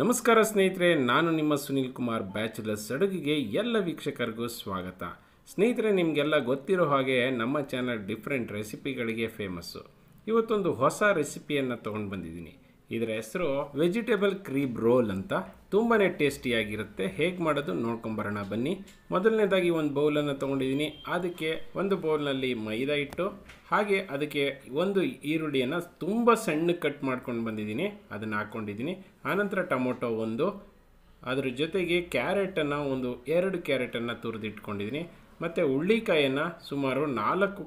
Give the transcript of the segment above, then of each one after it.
ನಮಸ್ಕಾರ ಸ್ನೇಹಿತರೆ ನಾನು ನಿಮ್ಮ ಸುನಿಲ್ ಕುಮಾರ್ ಬ್ಯಾಚುಲರ್ಸ್ ಅಡುಗೆಗೆ ಎಲ್ಲ ವೀಕ್ಷಕರಿಗೂ ಸ್ವಾಗತ ಸ್ನೇಹಿತರೆ ನಿಮಗೆಲ್ಲ ಗೊತ್ತಿರೋ ಹಾಗೆ ನಮ್ಮ ಚಾನಲ್ ಡಿಫ್ರೆಂಟ್ ರೆಸಿಪಿಗಳಿಗೆ ಫೇಮಸ್ಸು ಇವತ್ತೊಂದು ಹೊಸ ರೆಸಿಪಿಯನ್ನು ತೊಗೊಂಡು ಬಂದಿದ್ದೀನಿ ಇದರ ಹೆಸರು ವೆಜಿಟೇಬಲ್ ಕ್ರೀಬ್ ರೋಲ್ ಅಂತ ತುಂಬಾ ಟೇಸ್ಟಿಯಾಗಿರುತ್ತೆ ಹೇಗೆ ಮಾಡೋದು ನೋಡ್ಕೊಂಬರೋಣ ಬನ್ನಿ ಮೊದಲನೇದಾಗಿ ಒಂದು ಬೌಲನ್ನು ತೊಗೊಂಡಿದ್ದೀನಿ ಅದಕ್ಕೆ ಒಂದು ಬೌಲ್ನಲ್ಲಿ ಮೈದಾ ಇಟ್ಟು ಹಾಗೆ ಅದಕ್ಕೆ ಒಂದು ಈರುಳ್ಳಿಯನ್ನು ತುಂಬ ಸಣ್ಣ ಕಟ್ ಮಾಡ್ಕೊಂಡು ಬಂದಿದ್ದೀನಿ ಅದನ್ನು ಹಾಕ್ಕೊಂಡಿದ್ದೀನಿ ಆನಂತರ ಟೊಮೊಟೊ ಒಂದು ಅದ್ರ ಜೊತೆಗೆ ಕ್ಯಾರೆಟನ್ನು ಒಂದು ಎರಡು ಕ್ಯಾರೆಟನ್ನು ತುರಿದಿಟ್ಕೊಂಡಿದ್ದೀನಿ ಮತ್ತು ಹುಳ್ಳಿಕಾಯನ್ನು ಸುಮಾರು ನಾಲ್ಕು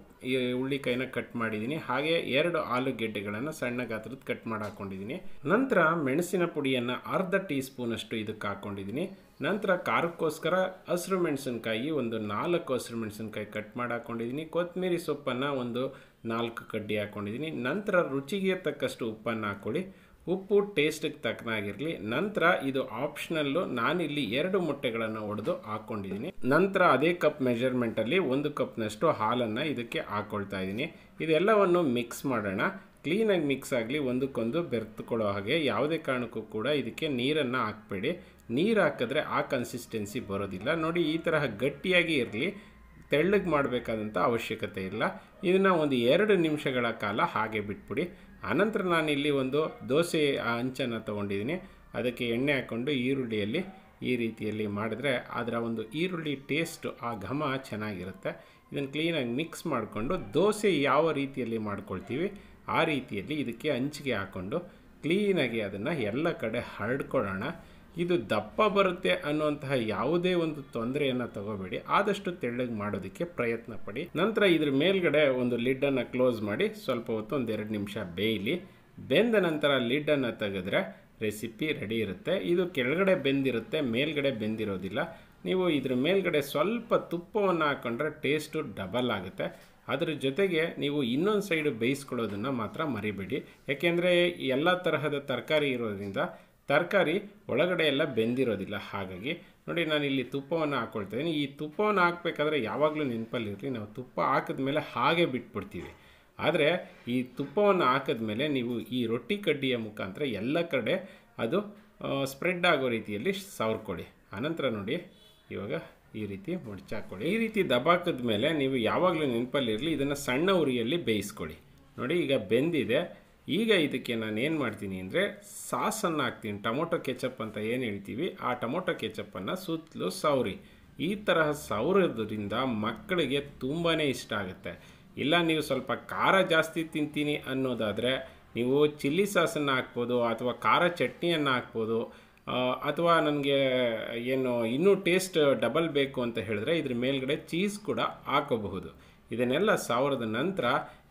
ಹುಳ್ಳಿಕಾಯನ್ನು ಕಟ್ ಮಾಡಿದ್ದೀನಿ ಹಾಗೆ ಎರಡು ಆಲೂಗೆಡ್ಡೆಗಳನ್ನು ಸಣ್ಣ ಗಾತ್ರದ ಕಟ್ ಮಾಡಿ ಹಾಕ್ಕೊಂಡಿದ್ದೀನಿ ನಂತರ ಮೆಣಸಿನ ಪುಡಿಯನ್ನು ಅರ್ಧ ಟೀ ಸ್ಪೂನಷ್ಟು ಇದಕ್ಕೆ ಹಾಕ್ಕೊಂಡಿದ್ದೀನಿ ನಂತರ ಖಾರಕ್ಕೋಸ್ಕರ ಹಸಿರು ಮೆಣಸಿನ್ಕಾಯಿ ಒಂದು ನಾಲ್ಕು ಹಸಿರು ಮೆಣಸಿನ್ಕಾಯಿ ಕಟ್ ಮಾಡಿ ಹಾಕ್ಕೊಂಡಿದ್ದೀನಿ ಕೊತ್ತಂಬರಿ ಸೊಪ್ಪನ್ನು ಒಂದು ನಾಲ್ಕು ಕಡ್ಡಿ ಹಾಕ್ಕೊಂಡಿದ್ದೀನಿ ನಂತರ ರುಚಿಗೆ ತಕ್ಕಷ್ಟು ಉಪ್ಪನ್ನು ಹಾಕ್ಕೊಳ್ಳಿ ಉಪ್ಪು ಟೇಸ್ಟಿಗೆ ತಕ್ಕನಾಗಿರಲಿ ನಂತರ ಇದು ಆಪ್ಷನಲ್ಲು ನಾನಿಲ್ಲಿ ಎರಡು ಮೊಟ್ಟೆಗಳನ್ನು ಒಡೆದು ಹಾಕ್ಕೊಂಡಿದ್ದೀನಿ ನಂತರ ಅದೇ ಕಪ್ ಮೆಜರ್ಮೆಂಟಲ್ಲಿ ಒಂದು ಕಪ್ನಷ್ಟು ಹಾಲನ್ನು ಇದಕ್ಕೆ ಹಾಕ್ಕೊಳ್ತಾ ಇದ್ದೀನಿ ಇದೆಲ್ಲವನ್ನು ಮಿಕ್ಸ್ ಮಾಡೋಣ ಕ್ಲೀನಾಗಿ ಮಿಕ್ಸ್ ಆಗಲಿ ಒಂದಕ್ಕೊಂದು ಬೆರೆತುಕೊಳ್ಳೋ ಹಾಗೆ ಯಾವುದೇ ಕಾರಣಕ್ಕೂ ಕೂಡ ಇದಕ್ಕೆ ನೀರನ್ನು ಹಾಕಬೇಡಿ ನೀರು ಹಾಕಿದ್ರೆ ಆ ಕನ್ಸಿಸ್ಟೆನ್ಸಿ ಬರೋದಿಲ್ಲ ನೋಡಿ ಈ ತರಹ ಗಟ್ಟಿಯಾಗಿ ಇರಲಿ ತೆಳ್ಳಗೆ ಮಾಡಬೇಕಾದಂಥ ಅವಶ್ಯಕತೆ ಇಲ್ಲ ಇದನ್ನು ಒಂದು ಎರಡು ನಿಮಿಷಗಳ ಕಾಲ ಹಾಗೆ ಬಿಟ್ಬಿಡಿ ಆನಂತರ ನಾನಿಲ್ಲಿ ಒಂದು ದೋಸೆ ಆ ಅಂಚನ್ನು ತೊಗೊಂಡಿದ್ದೀನಿ ಅದಕ್ಕೆ ಎಣ್ಣೆ ಹಾಕ್ಕೊಂಡು ಈರುಳ್ಳಿಯಲ್ಲಿ ಈ ರೀತಿಯಲ್ಲಿ ಮಾಡಿದ್ರೆ ಅದರ ಒಂದು ಈರುಳ್ಳಿ ಟೇಸ್ಟು ಆ ಘಮ ಚೆನ್ನಾಗಿರುತ್ತೆ ಇದನ್ನು ಕ್ಲೀನಾಗಿ ಮಿಕ್ಸ್ ಮಾಡಿಕೊಂಡು ದೋಸೆ ಯಾವ ರೀತಿಯಲ್ಲಿ ಮಾಡ್ಕೊಳ್ತೀವಿ ಆ ರೀತಿಯಲ್ಲಿ ಇದಕ್ಕೆ ಹಂಚಿಗೆ ಹಾಕ್ಕೊಂಡು ಕ್ಲೀನಾಗಿ ಅದನ್ನು ಎಲ್ಲ ಕಡೆ ಹರಡ್ಕೊಳ್ಳೋಣ ಇದು ದಪ್ಪ ಬರುತ್ತೆ ಅನ್ನುವಂತಹ ಯಾವುದೇ ಒಂದು ತೊಂದರೆಯನ್ನು ತಗೋಬೇಡಿ ಆದಷ್ಟು ತೆಳ್ಳಗೆ ಮಾಡೋದಕ್ಕೆ ಪ್ರಯತ್ನ ಪಡಿ ನಂತರ ಇದ್ರ ಮೇಲ್ಗಡೆ ಒಂದು ಲಿಡ್ಡನ್ನು ಕ್ಲೋಸ್ ಮಾಡಿ ಸ್ವಲ್ಪ ಹೊತ್ತು ಒಂದೆರಡು ಎರಡು ನಿಮಿಷ ಬೇಯಲಿ ಬೆಂದ ನಂತರ ಲಿಡ್ಡನ್ನು ತೆಗೆದ್ರೆ ರೆಸಿಪಿ ರೆಡಿ ಇರುತ್ತೆ ಇದು ಕೆಳಗಡೆ ಬೆಂದಿರುತ್ತೆ ಮೇಲ್ಗಡೆ ಬೆಂದಿರೋದಿಲ್ಲ ನೀವು ಇದ್ರ ಮೇಲ್ಗಡೆ ಸ್ವಲ್ಪ ತುಪ್ಪವನ್ನು ಹಾಕೊಂಡ್ರೆ ಟೇಸ್ಟು ಡಬಲ್ ಆಗುತ್ತೆ ಅದರ ಜೊತೆಗೆ ನೀವು ಇನ್ನೊಂದು ಸೈಡು ಬೇಯಿಸ್ಕೊಳ್ಳೋದನ್ನು ಮಾತ್ರ ಮರಿಬೇಡಿ ಯಾಕೆಂದರೆ ಎಲ್ಲ ತರಹದ ತರಕಾರಿ ಇರೋದ್ರಿಂದ ತರಕಾರಿ ಒಳಗಡೆ ಎಲ್ಲ ಬೆಂದಿರೋದಿಲ್ಲ ಹಾಗಾಗಿ ನೋಡಿ ನಾನು ಇಲ್ಲಿ ತುಪ್ಪವನ್ನು ಹಾಕ್ಕೊಳ್ತಾ ಈ ತುಪ್ಪವನ್ನು ಹಾಕಬೇಕಾದ್ರೆ ಯಾವಾಗಲೂ ನೆನಪಲ್ಲಿರಲಿ ನಾವು ತುಪ್ಪ ಹಾಕಿದ ಮೇಲೆ ಹಾಗೆ ಬಿಟ್ಬಿಡ್ತೀವಿ ಆದರೆ ಈ ತುಪ್ಪವನ್ನು ಹಾಕಿದ ಮೇಲೆ ನೀವು ಈ ರೊಟ್ಟಿ ಕಡ್ಡಿಯ ಮುಖಾಂತರ ಎಲ್ಲ ಕಡೆ ಅದು ಸ್ಪ್ರೆಡ್ ಆಗೋ ರೀತಿಯಲ್ಲಿ ಸವರ್ಕೊಳ್ಳಿ ಆನಂತರ ನೋಡಿ ಇವಾಗ ಈ ರೀತಿ ಮುಡ್ಚಾಕ್ಕೊಳ್ಳಿ ಈ ರೀತಿ ದಬಾಕಿದ ಮೇಲೆ ನೀವು ಯಾವಾಗಲೂ ನೆನಪಲ್ಲಿರಲಿ ಇದನ್ನು ಸಣ್ಣ ಉರಿಯಲ್ಲಿ ಬೇಯಿಸ್ಕೊಳ್ಳಿ ನೋಡಿ ಈಗ ಬೆಂದಿದೆ ಈಗ ಇದಕ್ಕೆ ನಾನು ಏನು ಮಾಡ್ತೀನಿ ಅಂದರೆ ಸಾಸನ್ನು ಹಾಕ್ತೀನಿ ಟೊಮೊಟೊ ಕೆಚಪ್ ಅಂತ ಏನು ಹೇಳ್ತೀವಿ ಆ ಟೊಮೊಟೊ ಕೆಚಪ್ಪನ್ನು ಸುತ್ತಲೂ ಸೌರಿ ಈ ತರಹ ಸೌರದ್ರಿಂದ ಮಕ್ಕಳಿಗೆ ತುಂಬಾ ಇಷ್ಟ ಆಗುತ್ತೆ ಇಲ್ಲ ನೀವು ಸ್ವಲ್ಪ ಖಾರ ಜಾಸ್ತಿ ತಿಂತೀನಿ ಅನ್ನೋದಾದರೆ ನೀವು ಚಿಲ್ಲಿ ಸಾಸನ್ನು ಹಾಕ್ಬೋದು ಅಥವಾ ಖಾರ ಚಟ್ನಿಯನ್ನು ಹಾಕ್ಬೋದು ಅಥವಾ ನನಗೆ ಏನು ಇನ್ನೂ ಟೇಸ್ಟ್ ಡಬಲ್ ಬೇಕು ಅಂತ ಹೇಳಿದ್ರೆ ಇದ್ರ ಮೇಲ್ಗಡೆ ಚೀಸ್ ಕೂಡ ಹಾಕೋಬಹುದು ಇದನ್ನೆಲ್ಲ ಸಾವಿರದ ನಂತರ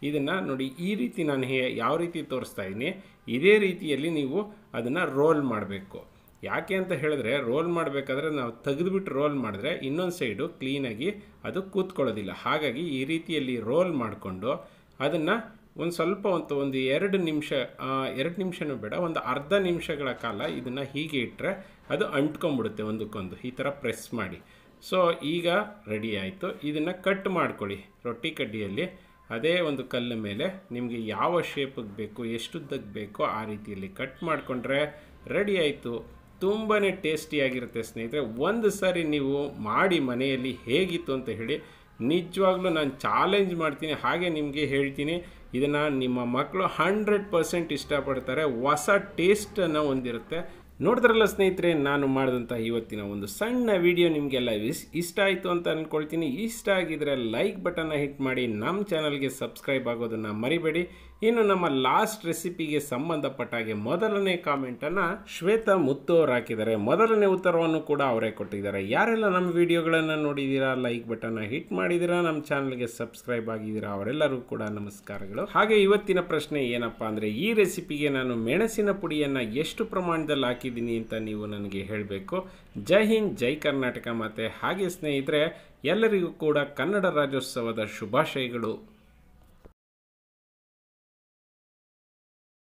ಇದನ್ನು ನೋಡಿ ಈ ರೀತಿ ನಾನು ಹೇ ಯಾವ ರೀತಿ ತೋರಿಸ್ತಾ ಇದ್ದೀನಿ ಇದೇ ರೀತಿಯಲ್ಲಿ ನೀವು ಅದನ್ನು ರೋಲ್ ಮಾಡಬೇಕು ಯಾಕೆ ಅಂತ ಹೇಳಿದ್ರೆ ರೋಲ್ ಮಾಡಬೇಕಾದ್ರೆ ನಾವು ತೆಗೆದುಬಿಟ್ಟು ರೋಲ್ ಮಾಡಿದ್ರೆ ಇನ್ನೊಂದು ಸೈಡು ಕ್ಲೀನಾಗಿ ಅದು ಕೂತ್ಕೊಳ್ಳೋದಿಲ್ಲ ಹಾಗಾಗಿ ಈ ರೀತಿಯಲ್ಲಿ ರೋಲ್ ಮಾಡಿಕೊಂಡು ಅದನ್ನು ಒಂದು ಸ್ವಲ್ಪ ಒಂದು ಒಂದು ಎರಡು ನಿಮಿಷ ಎರಡು ನಿಮಿಷನೂ ಬೇಡ ಒಂದು ಅರ್ಧ ನಿಮಿಷಗಳ ಕಾಲ ಇದನ್ನು ಹೀಗೆ ಇಟ್ಟರೆ ಅದು ಅಂಟ್ಕೊಂಬಿಡುತ್ತೆ ಒಂದಕ್ಕೊಂದು ಈ ಥರ ಪ್ರೆಸ್ ಮಾಡಿ ಸೊ ಈಗ ರೆಡಿ ಆಯಿತು ಇದನ್ನು ಕಟ್ ಮಾಡ್ಕೊಳ್ಳಿ ರೊಟ್ಟಿ ಕಡ್ಡಿಯಲ್ಲಿ ಅದೇ ಒಂದು ಕಲ್ಲು ಮೇಲೆ ನಿಮಗೆ ಯಾವ ಶೇಪಿಗೆ ಬೇಕು ಎಷ್ಟುದ್ದಕ್ಕೆ ಬೇಕೋ ಆ ರೀತಿಯಲ್ಲಿ ಕಟ್ ಮಾಡಿಕೊಂಡ್ರೆ ರೆಡಿ ಆಯಿತು ತುಂಬಾ ಟೇಸ್ಟಿಯಾಗಿರುತ್ತೆ ಸ್ನೇಹಿತರೆ ಒಂದು ಸಾರಿ ನೀವು ಮಾಡಿ ಮನೆಯಲ್ಲಿ ಹೇಗಿತ್ತು ಅಂತ ಹೇಳಿ ನಿಜವಾಗ್ಲೂ ನಾನು ಚಾಲೆಂಜ್ ಮಾಡ್ತೀನಿ ಹಾಗೆ ನಿಮಗೆ ಹೇಳ್ತೀನಿ ಇದನ್ನು ನಿಮ್ಮ ಮಕ್ಕಳು ಹಂಡ್ರೆಡ್ ಪರ್ಸೆಂಟ್ ಇಷ್ಟಪಡ್ತಾರೆ ಹೊಸ ಟೇಸ್ಟನ್ನು ಹೊಂದಿರುತ್ತೆ ನೋಡಿದ್ರಲ್ಲ ಸ್ನೇಹಿತರೆ ನಾನು ಮಾಡಿದಂಥ ಇವತ್ತಿನ ಒಂದು ಸಣ್ಣ ವಿಡಿಯೋ ನಿಮಗೆಲ್ಲ ಇಷ್ಟ ಆಯಿತು ಅಂತ ಅಂದ್ಕೊಳ್ತೀನಿ ಇಷ್ಟ ಆಗಿದ್ರೆ ಲೈಕ್ ಬಟನ್ನ ಹಿಟ್ ಮಾಡಿ ನಮ್ಮ ಚಾನಲ್ಗೆ ಸಬ್ಸ್ಕ್ರೈಬ್ ಆಗೋದನ್ನು ಮರಿಬೇಡಿ ಇನ್ನು ನಮ್ಮ ಲಾಸ್ಟ್ ರೆಸಿಪಿಗೆ ಸಂಬಂಧಪಟ್ಟ ಹಾಗೆ ಮೊದಲನೇ ಕಾಮೆಂಟನ್ನು ಶ್ವೇತಾ ಮುತ್ತು ಹಾಕಿದ್ದಾರೆ ಮೊದಲನೇ ಉತ್ತರವನ್ನು ಕೂಡ ಅವರೇ ಕೊಟ್ಟಿದ್ದಾರೆ ಯಾರೆಲ್ಲ ನಮ್ಮ ವಿಡಿಯೋಗಳನ್ನು ನೋಡಿದ್ದೀರಾ ಲೈಕ್ ಬಟನ್ನ ಹಿಟ್ ಮಾಡಿದ್ದೀರಾ ನಮ್ಮ ಚಾನಲ್ಗೆ ಸಬ್ಸ್ಕ್ರೈಬ್ ಆಗಿದ್ದೀರಾ ಅವರೆಲ್ಲರೂ ಕೂಡ ನಮಸ್ಕಾರಗಳು ಹಾಗೆ ಇವತ್ತಿನ ಪ್ರಶ್ನೆ ಏನಪ್ಪಾ ಅಂದರೆ ಈ ರೆಸಿಪಿಗೆ ನಾನು ಮೆಣಸಿನ ಪುಡಿಯನ್ನು ಎಷ್ಟು ಪ್ರಮಾಣದಲ್ಲಿ ಹಾಕಿ ಇದ್ದೀನಿ ಅಂತ ನೀವು ನನಗೆ ಹೇಳಬೇಕು ಜೈ ಹಿಂದ್ ಜೈ ಕರ್ನಾಟಕ ಮತ್ತು ಹಾಗೆ ಸ್ನೇಹಿತರೆ ಎಲ್ಲರಿಗೂ ಕೂಡ ಕನ್ನಡ ರಾಜ್ಯೋತ್ಸವದ ಶುಭಾಶಯಗಳು